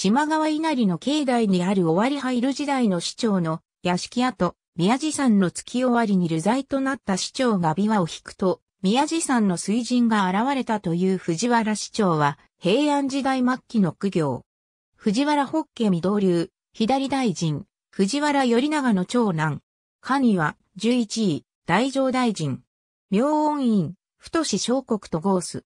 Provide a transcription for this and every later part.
島川稲荷の境内にある尾張入る時代の市長の屋敷跡、宮地山の月終わりに流罪となった市長が琵琶を引くと、宮地山の水神が現れたという藤原市長は、平安時代末期の苦行。藤原北家御道流、左大臣、藤原頼長の長男。神は、11位、大乗大臣。明恩院、太志小国とゴース。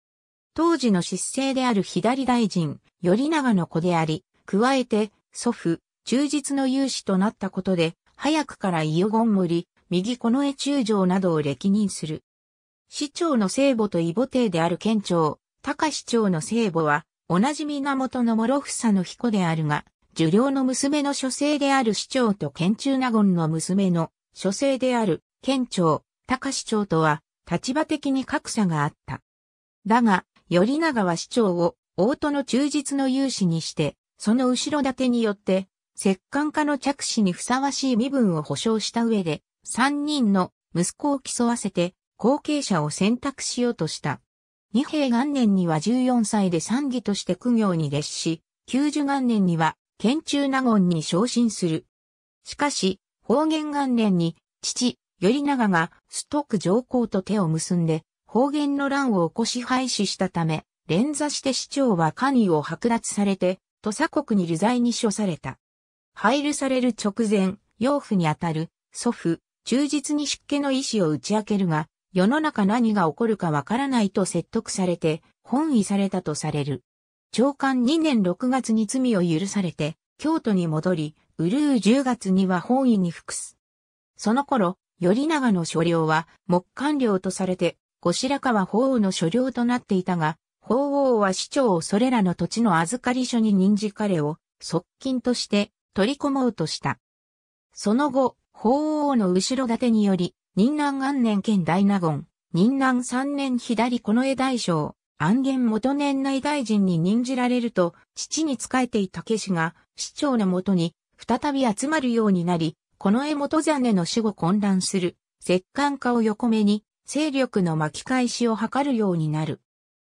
当時の失政である左大臣、頼長の子であり、加えて、祖父、忠実の勇士となったことで、早くから伊予権森、右近衛中将などを歴任する。市長の聖母と異母帝である県庁、高市長の聖母は、同じ源の諸房の彦であるが、受領の娘の書生である市長と県中納言の娘の書生である県庁、高市長とは、立場的に格差があった。だが、頼長は市長を、大都の忠実の勇士にして、その後ろ盾によって、摂関家の着手にふさわしい身分を保障した上で、三人の息子を競わせて、後継者を選択しようとした。二平元年には14歳で参議として苦行に列し、九十元年には、県中納言に昇進する。しかし、方言元年に、父、頼長が、ストック上皇と手を結んで、方言の乱を起こし廃止したため、連座して市長は官位を剥奪されて、土佐国に流罪に処された。配流される直前、養父にあたる、祖父、忠実に出家の意思を打ち明けるが、世の中何が起こるかわからないと説得されて、本位されたとされる。長官2年6月に罪を許されて、京都に戻り、うるう10月には本位に服す。その頃、頼長の所領は、木官領とされて、後白河法皇の所領となっていたが、法皇は市長をそれらの土地の預かり所に任じ彼を側近として取り込もうとした。その後、法皇の後ろ盾により、任南元年兼大納言、任南三年左近衛大将、安元元年内大臣に任じられると、父に仕えていた家氏が、市長のもとに、再び集まるようになり、近衛元根の死後混乱する、摂関家を横目に、勢力の巻き返しを図るようになる。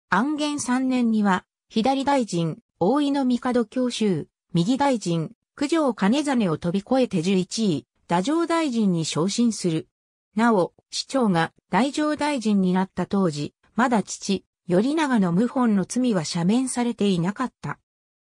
安元3年には、左大臣、大井の帝教習、右大臣、九条兼真を飛び越えて11位、太上大臣に昇進する。なお、市長が大上大臣になった当時、まだ父、頼長の謀反の罪は赦免されていなかった。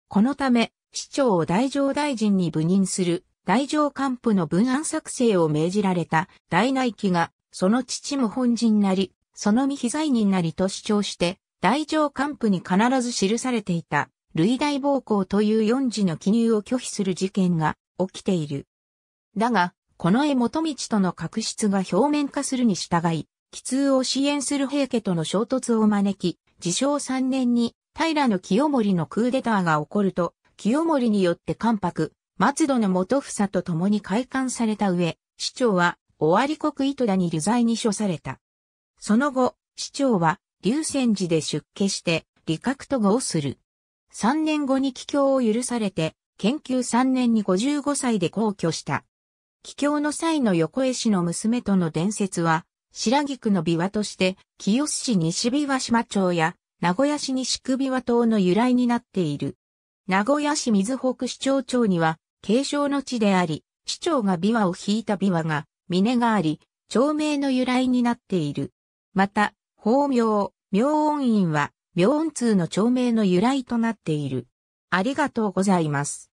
このため、市長を大上大臣に部任する大上官府の文案作成を命じられた大内記がその父も本人なり、その身被罪人なりと主張して、大乗官府に必ず記されていた、類大暴行という四字の記入を拒否する事件が起きている。だが、この江元道との確執が表面化するに従い、奇痛を支援する平家との衝突を招き、自称3年に平清盛のクーデターが起こると、清盛によって関白、松戸の元房と共に開館された上、市長は尾張国糸田に流罪に処された。その後、市長は、龍泉寺で出家して、理覚と語をする。3年後に帰郷を許されて、研究3年に55歳で皇居した。帰郷の際の横江氏の娘との伝説は、白菊の琵琶として、清須市西琵琶島町や、名古屋市西久琵琶島の由来になっている。名古屋市水北市長町には、継承の地であり、市長が琵琶を引いた琵琶が、峰があり、町名の由来になっている。また、法名、明音院は、明音通の町名の由来となっている。ありがとうございます。